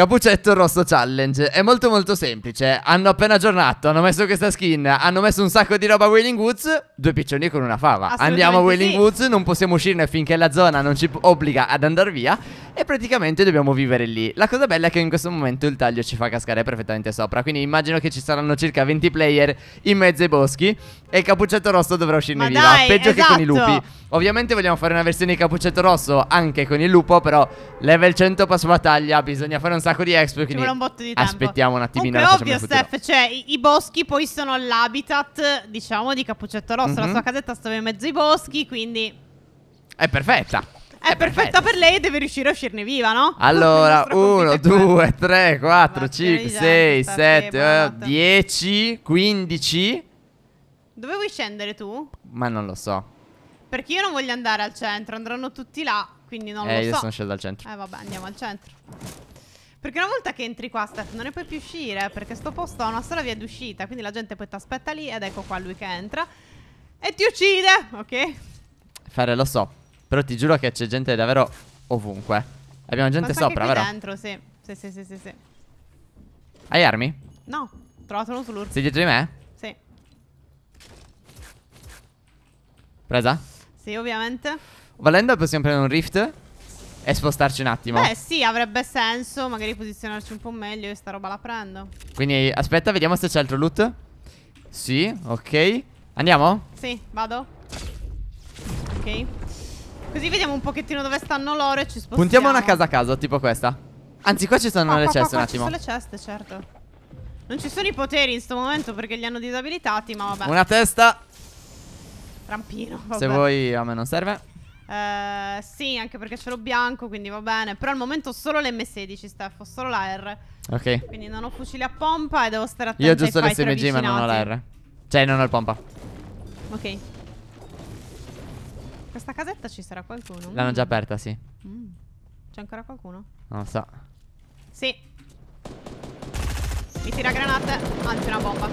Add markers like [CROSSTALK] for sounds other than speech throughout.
Capucetto rosso challenge È molto molto semplice Hanno appena aggiornato Hanno messo questa skin Hanno messo un sacco di roba a Wailing Woods Due piccioni con una fava Andiamo a Wailing sì. Woods Non possiamo uscirne finché la zona non ci obbliga ad andare via E praticamente dobbiamo vivere lì La cosa bella è che in questo momento il taglio ci fa cascare perfettamente sopra Quindi immagino che ci saranno circa 20 player in mezzo ai boschi E il Capucetto rosso dovrà uscirne Ma viva dai, Peggio esatto. che con i lupi esatto. Ovviamente vogliamo fare una versione di Capucetto rosso anche con il lupo Però level 100 passo battaglia Bisogna fare un sacco sacco di expo. Quindi un botto di tempo. aspettiamo un attimino. Comunque, ovvio, Steph, cioè i, i, boschi poi sono l'habitat, diciamo, di Cappuccetto Rosso. Mm -hmm. La mhm. sua casetta stava in mezzo ai boschi, quindi. È perfetta. È, è perfetta, per lei e deve riuscire a uscirne viva, no? Allora, 1, 2, 3, 4, 5, 6, 7, 10, 15. Dove vuoi scendere tu? Ma non lo so. Perché io non voglio andare al centro, andranno tutti là, quindi non eh, lo so. Eh, io sono sceso al centro. Eh, vabbè, andiamo al centro. Perché una volta che entri qua, Steph, non ne puoi più uscire. Perché sto posto ha una sola via d'uscita. Quindi la gente poi ti aspetta lì ed ecco qua lui che entra. E ti uccide, ok? Fare, lo so. Però ti giuro che c'è gente davvero ovunque. Abbiamo gente Ma sopra, vero? dentro, sì. Sì, sì, sì, sì, sì. Hai armi? No, ho trovato uno sull'urso. Sei dietro di me? Sì. Presa? Sì, ovviamente. Valendo possiamo prendere un rift e spostarci un attimo Eh sì, avrebbe senso Magari posizionarci un po' meglio Io sta roba la prendo Quindi aspetta, vediamo se c'è altro loot Sì, ok Andiamo? Sì, vado Ok Così vediamo un pochettino dove stanno loro e ci spostiamo Puntiamo una casa a casa tipo questa Anzi, qua ci sono ah, le qua, ceste qua, un attimo Qua ci sono le ceste, certo Non ci sono i poteri in sto momento perché li hanno disabilitati, ma vabbè Una testa Rampino, vabbè. Se vuoi a me non serve eh, sì, anche perché ce l'ho bianco, quindi va bene. Però al momento ho solo l'M16, Steph, ho solo la R. Ok. Quindi non ho fucile a pompa e devo stare attento Io ho giusto l'SMG ma non ho la R. Cioè, non ho il pompa. Ok. Questa casetta ci sarà qualcuno? Mm. L'hanno già aperta, sì. Mm. C'è ancora qualcuno? Non lo so. Sì. Mi tira granate. Anzi, una bomba.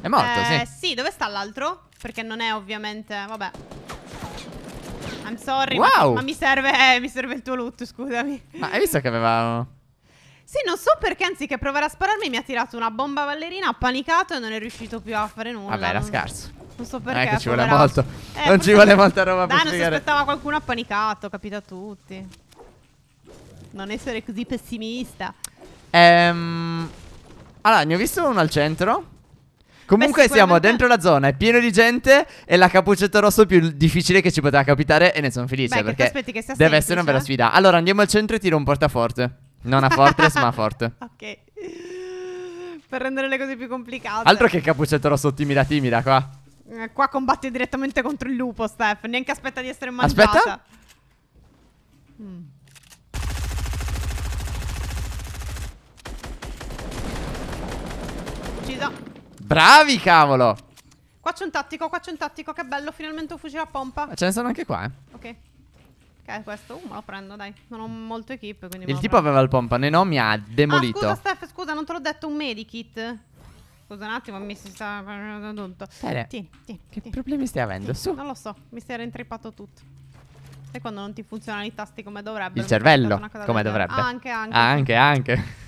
È morto, eh, sì. Sì, dove sta l'altro? Perché non è ovviamente... Vabbè. I'm sorry. Wow. Ma, ma mi, serve, eh, mi serve il tuo loot, scusami. Ma hai visto che aveva. Sì, non so perché anziché provare a spararmi mi ha tirato una bomba ballerina, ha panicato e non è riuscito più a fare nulla. Vabbè, era non... scarso. Non so perché. Non è che ci vuole povera... molto. Eh, non ci vuole molta roba per Dai, per non si aspettava qualcuno ha panicato, capita a tutti. Non essere così pessimista. Ehm... Allora, ne ho visto uno al centro. Comunque sicuramente... siamo dentro la zona, è pieno di gente e la cappuccetto rosso più difficile che ci poteva capitare e ne sono felice Beh, perché che che deve essere una bella eh. sfida. Allora andiamo al centro e tiro un portaforte. Non a fortress ma a forte. [LAUGHS] Ok. Per rendere le cose più complicate. Altro che cappuccetto rosso timida timida qua. Eh, qua combatte direttamente contro il lupo, Steph. Neanche aspetta di essere mangiata. Aspetta. Mm. Ucciso. Bravi, cavolo. Qua c'è un tattico, qua c'è un tattico. Che bello, finalmente un fucile a pompa. Ce ne sono anche qua, eh. Ok. Ok, questo, uh, me lo prendo, dai. Non ho molto equip, quindi Il tipo aveva il pompa, ne no, mi ha demolito. Ah, scusa, Steph, scusa, non te l'ho detto un medikit. Scusa un attimo, mi si sta facendo tutto. Bene. Tieni, tieni, che tieni. problemi stai avendo? Su. Non lo so, mi si è rintrippato tutto. Sai quando non ti funzionano i tasti come dovrebbe? Il cervello, come dovrebbe. Ah, anche, anche. Ah, anche, anche.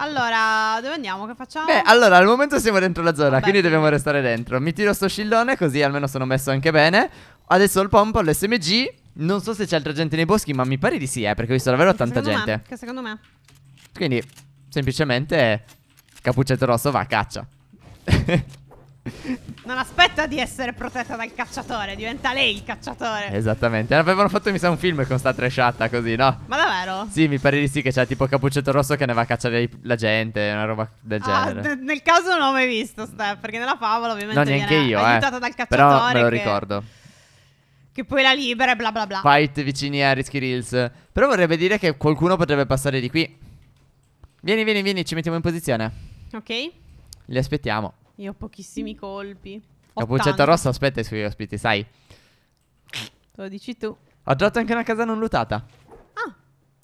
Allora, dove andiamo? Che facciamo? Beh, allora, al momento siamo dentro la zona, Vabbè. quindi dobbiamo restare dentro. Mi tiro sto scillone, così almeno sono messo anche bene. Adesso il pompo, l'SMG. Non so se c'è altra gente nei boschi, ma mi pare di sì, eh, perché ho visto davvero che tanta gente. Me, che secondo me. Quindi, semplicemente, Cappuccetto Rosso va a caccia. [LAUGHS] Non aspetta di essere protetta dal cacciatore, diventa lei il cacciatore. Esattamente. Eh, avevano fatto, mi sa, un film con sta tresciata così, no? Ma davvero? Sì, mi pare di sì che c'è tipo Cappuccetto Rosso che ne va a cacciare la gente, una roba del ah, genere. nel caso non l'ho mai visto, Steph, perché nella favola ovviamente no, neanche io, eh. aiutata eh. dal cacciatore. Però me lo che... ricordo. Che poi la libera e bla bla bla. Fight vicini a Risky Reels. Però vorrebbe dire che qualcuno potrebbe passare di qui. Vieni, vieni, vieni, ci mettiamo in posizione. Ok. Li aspettiamo. Io ho pochissimi colpi. La puccetta rossa aspetta i suoi ospiti, sai. Lo dici tu. Ho trovato anche una casa non lutata. Ah.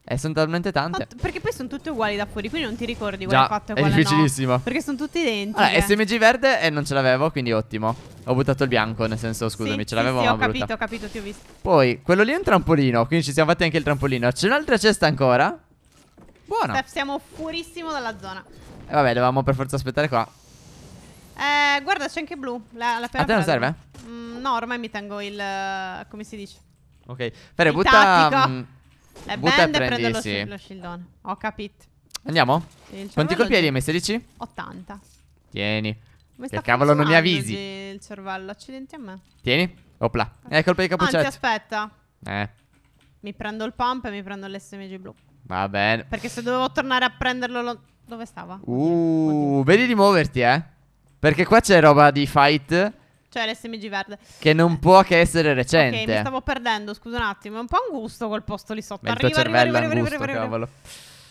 E eh, sono talmente tante. Ma perché poi sono tutte uguali da fuori, quindi non ti ricordi quella Già, fatta e quella È difficilissimo. No, perché sono tutti identici. Allora, SMG verde e eh, non ce l'avevo, quindi ottimo. Ho buttato il bianco, nel senso, scusami, sì, ce l'avevo sì, Sì, ho brutta. capito, ho capito, ti ho visto. Poi, quello lì è un trampolino, quindi ci siamo fatti anche il trampolino. C'è un'altra cesta ancora. Buona. Steph, siamo furissimo dalla zona. E eh, vabbè, dovevamo per forza aspettare qua guarda, c'è anche blu. La, la A te non serve? Mm, no, ormai mi tengo il. Uh, come si dice? Ok. Fere, il butta. Mh, mm, le butta e prendi lo, sì. lo shieldone. Ho capito. Andiamo? Sì, Quanti colpi hai di M16? 80. Tieni. che cavolo non mi avvisi? Il cervello, accidenti a me. Tieni. Opla. Okay. Eh, colpa di cappuccetto. Anzi, aspetta. Eh. Mi prendo il pump e mi prendo l'SMG blu. Va bene. Perché se dovevo tornare a prenderlo, lo... dove stava? Uh, Oddio. vedi di muoverti, eh. Perché qua c'è roba di fight. Cioè l'SMG verde. Che non può che essere recente. Ok, mi stavo perdendo, scusa un attimo. È un po' angusto quel posto lì sotto. arriva, il tuo arriva, cervello arriva, angusto, arriva, arriva, cavolo.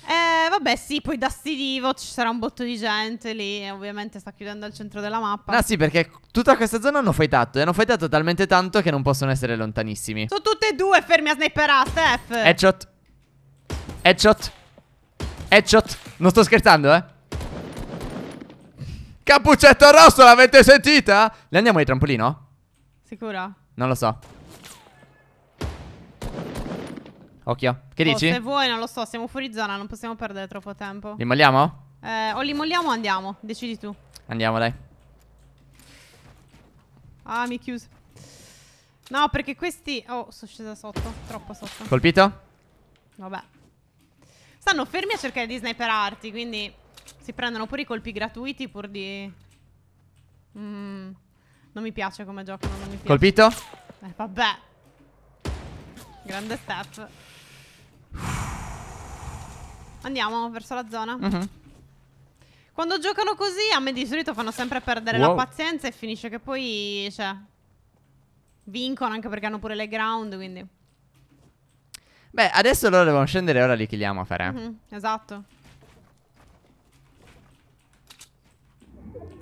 Eh, vabbè, sì, poi da Stidivo ci sarà un botto di gente lì. E ovviamente sta chiudendo al centro della mappa. Ah, sì, perché tutta questa zona hanno fightato. E hanno fightato talmente tanto che non possono essere lontanissimi. Sono tutte e due fermi a sniperate, Steph. Headshot. Headshot. Headshot. Non sto scherzando, eh. Cappuccetto rosso, l'avete sentita? Le andiamo ai trampolino? Sicura? Non lo so. Occhio. Che oh, dici? Se vuoi, non lo so. Siamo fuori zona, non possiamo perdere troppo tempo. Li molliamo? Eh, o li molliamo o andiamo. Decidi tu. Andiamo, dai. Ah, mi chiuso. No, perché questi... Oh, sono scesa sotto. Troppo sotto. Colpito? Vabbè. Stanno fermi a cercare di sniperarti, quindi... Si prendono pure i colpi gratuiti pur di... Mm, non mi piace come gioco, non mi piace. Colpito? Eh, vabbè. Grande step. Andiamo verso la zona. Mm -hmm. Quando giocano così, a me di solito fanno sempre perdere wow. la pazienza e finisce che poi, cioè, vincono anche perché hanno pure le ground, quindi... Beh, adesso loro devono scendere e ora li chiediamo a fare. Mm -hmm, esatto.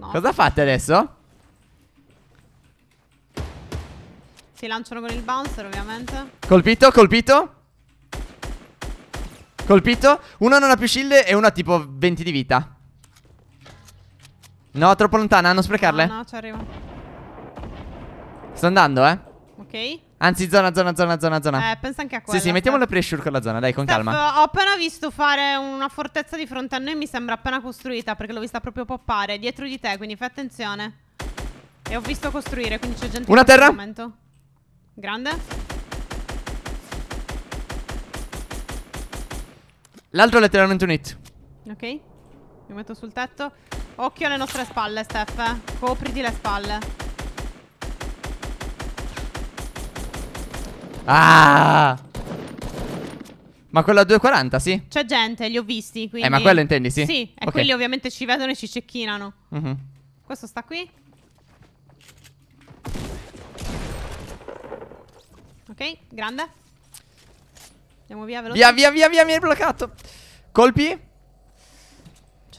No. Cosa fate adesso? Si lanciano con il bouncer ovviamente Colpito, colpito Colpito Uno non ha più shield e uno ha tipo 20 di vita No, troppo lontana, non sprecarle No, no, ci arrivo Sto andando, eh Ok Anzi, zona, zona, zona, zona, zona. Eh, pensa anche a quella. Sì, sì, mettiamo la pressure con la zona, dai, con Steph, calma. Ho appena visto fare una fortezza di fronte a noi, mi sembra appena costruita, perché l'ho vista proprio poppare dietro di te, quindi fai attenzione. E ho visto costruire, quindi c'è gente Una terra. Momento. Grande. L'altro è letteralmente un hit. Ok. Mi metto sul tetto. Occhio alle nostre spalle, Steph. Eh. Copriti le spalle. Ah! Ma quello a 2,40 sì? C'è gente, li ho visti, quindi... Eh, ma quello intendi, sì? Sì, e okay. quelli ovviamente ci vedono e ci cecchinano. Uh mhm. -huh. Questo sta qui. Ok, grande. Andiamo via, veloce. Via, via, via, via, mi hai bloccato. Colpi?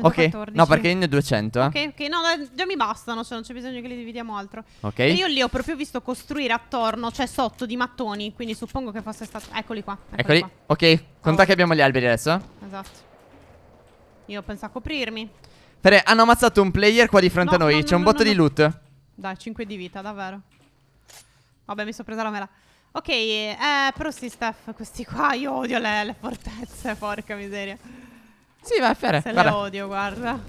114. Ok, no perché io ne ho 200 eh. Ok, ok, no, già mi bastano, cioè non c'è bisogno che li dividiamo altro Ok E io li ho proprio visto costruire attorno, cioè sotto di mattoni Quindi suppongo che fosse stato... Eccoli qua Eccoli, eccoli. Qua. ok, conta oh. che abbiamo gli alberi adesso Esatto Io penso a coprirmi Fere, hanno ammazzato un player qua di fronte no, a noi no, C'è no, un botto di loot Dai, 5 di vita, davvero Vabbè, mi sono presa la mela Ok, eh, però sì, Steph, questi qua, io odio le, le fortezze, [LAUGHS] porca miseria sì, vai a fare. Se guarda. le odio, guarda.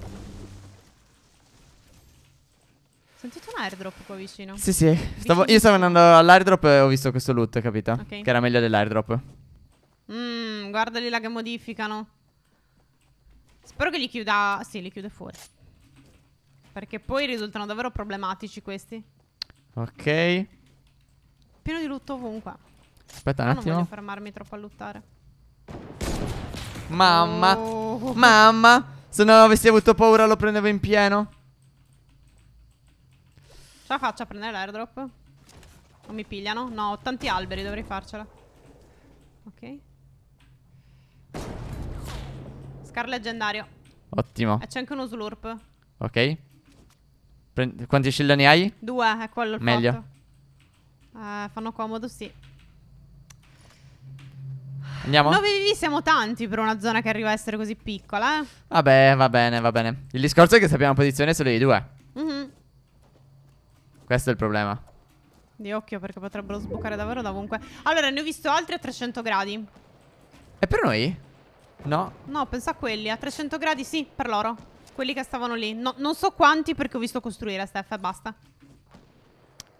Sentite un airdrop qua vicino. Sì, sì. Stavo, io stavo andando all'airdrop e ho visto questo loot, capito? Okay. Che era meglio dell'airdrop. Mmm, guarda lì la che modificano. Spero che li chiuda. Sì, li chiude fuori. Perché poi risultano davvero problematici questi. Ok. Pieno di lutto ovunque. Aspetta un attimo. Non voglio fermarmi troppo a luttare. Mamma. Oh. [LAUGHS] Mamma Se non avessi avuto paura lo prendevo in pieno Ce la faccio a prendere l'airdrop? Non mi pigliano? No, ho tanti alberi, dovrei farcela Ok Scar leggendario Ottimo E c'è anche uno slurp Ok Prendi, Quanti scilloni hai? Due, è quello il Meglio fatto. Eh, Fanno comodo, sì Andiamo? 9 vivi siamo tanti per una zona che arriva a essere così piccola, eh. Vabbè, va bene, va bene. Il discorso è che sappiamo posizione solo di due. Mm -hmm. Questo è il problema. Di occhio perché potrebbero sbucare davvero da ovunque. Allora, ne ho visto altri a 300 gradi. È per noi? No. No, pensa a quelli. A 300 gradi sì, per loro. Quelli che stavano lì. No, non so quanti perché ho visto costruire, Steph, e basta.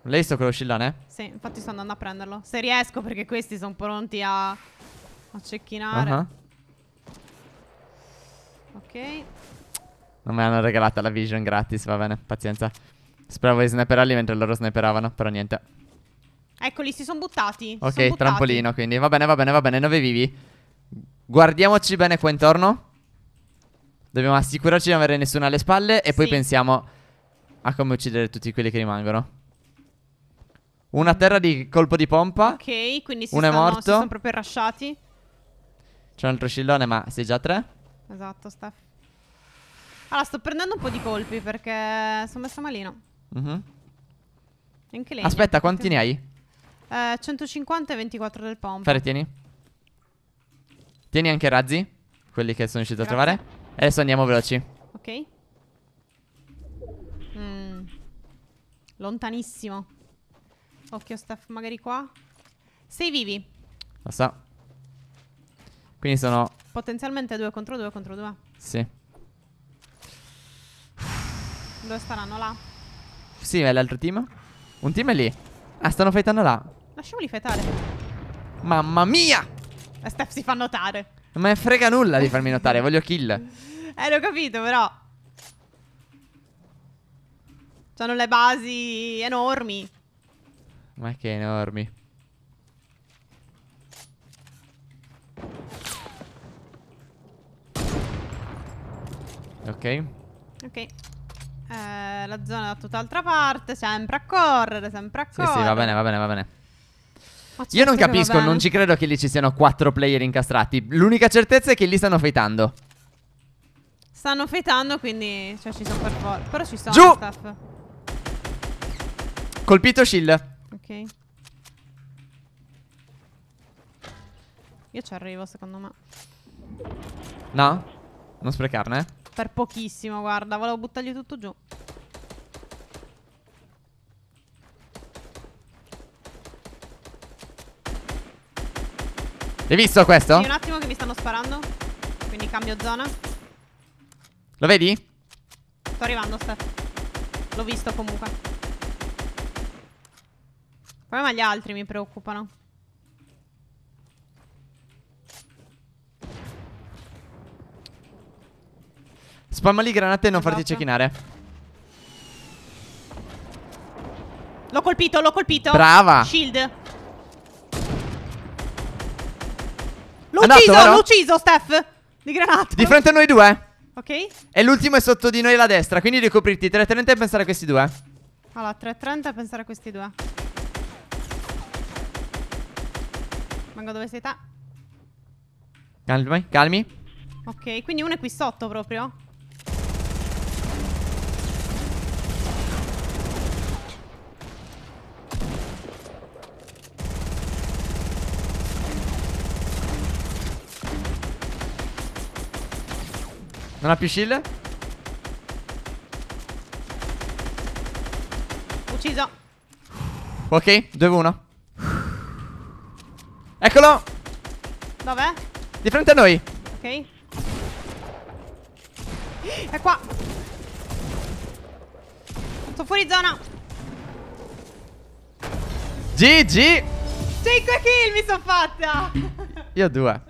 Lei sto quello scillone? Sì, infatti sto andando a prenderlo. Se riesco perché questi sono pronti a... A cecchinare. Uh -huh. Ok. Non mi hanno regalato la vision gratis, va bene, pazienza. Speravo di sniperarli mentre loro sniperavano, però niente. Eccoli, si sono buttati. Ok, son buttati. trampolino, quindi. Va bene, va bene, va bene, 9 vivi. Guardiamoci bene qua intorno. Dobbiamo assicurarci di non avere nessuno alle spalle e sì. poi pensiamo a come uccidere tutti quelli che rimangono. Una terra di colpo di pompa. Ok, quindi si Uno stanno, è morto. Si sono proprio rasciati. C'è un altro scillone, ma sei già a tre? Esatto, Steph. Allora, sto prendendo un po' di colpi perché sono messa malino. Mhm. Mm Aspetta, quanti ne hai? Eh, 150 e 24 del pompo. Fare, tieni. Tieni anche i razzi, quelli che sono riuscito Grazie. a trovare. E adesso andiamo veloci. Ok. Mm. Lontanissimo. Occhio, Steph, magari qua. Sei vivi. Lo so. Quindi sono... Potenzialmente 2 contro 2 contro 2. Sì. Dove staranno? Là? Sì, è l'altro team. Un team è lì. Ah, stanno fightando là. Lasciamoli fightare. Mamma mia! E Steph si fa notare. Non me frega nulla di farmi notare, voglio kill. [LAUGHS] Eh, l'ho capito, però. Sono le basi enormi. Ma che enormi. Ok. Ok. Eh, la zona è da tutt'altra parte, sempre a correre, sempre a correre. Sì, sì, va bene, va bene, va bene. Certo Io non capisco, non ci credo che lì ci siano quattro player incastrati. L'unica certezza è che lì stanno fightando. Stanno fightando, quindi cioè, ci sono per forza. Però ci sono Giù! Staff. Colpito shield. Ok. Io ci arrivo, secondo me. No? Non sprecarne? Per pochissimo, guarda. Volevo buttargli tutto giù. L'hai visto questo? Sì, un attimo che mi stanno sparando. Quindi cambio zona. Lo vedi? Sto arrivando, Steph. L'ho visto comunque. Come ma gli altri mi preoccupano. Spamma lì granate e non farti esatto. cecchinare. L'ho colpito, l'ho colpito. Brava. Shield. L'ho ucciso, l'ho ucciso, Steph. Di granate. Di fronte a noi due. Ok. E l'ultimo è sotto di noi la destra. Quindi devi coprirti 3.30 e pensare a questi due. Allora, 3.30 e pensare a questi due. Mango dove sei te. Calmi, calmi. Ok, quindi uno è qui sotto proprio. Non ha più shield Ucciso Ok 2-1 Eccolo Dov'è? Di fronte a noi Ok È qua Sono fuori zona GG 5 kill mi sono fatta Io due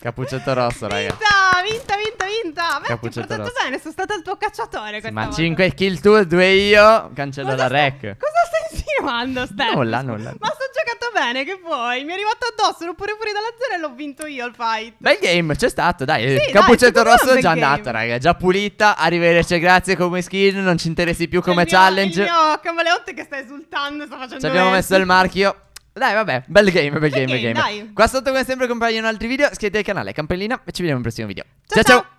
Cappuccetto rosso raga vinta, vinta, vinta. Beh, ti ho portato bene, sono stato il tuo cacciatore sì, Ma volta. 5 kill tu, 2 io, cancello cosa la sta, Cosa stai insinuando, Steph? Nulla, nulla. Ma sto giocando bene, che vuoi? Mi è arrivato addosso, ero pure fuori dalla zona e l'ho vinto io il fight. Bel game, c'è stato, dai. Sì, Cappuccetto rosso è già game. andato, raga. Già pulita, arrivederci, grazie come skin, non ci interessi più come il challenge. Mio, il mio camaleonte che sta esultando, sta facendo Ci abbiamo messo il marchio. Dai, vabbè, bel game, bel game, bel game. Dai. Qua sotto come sempre compaiono altri video, iscrivetevi al canale, campellina e ci vediamo in un prossimo video. ciao! ciao. ciao. ciao.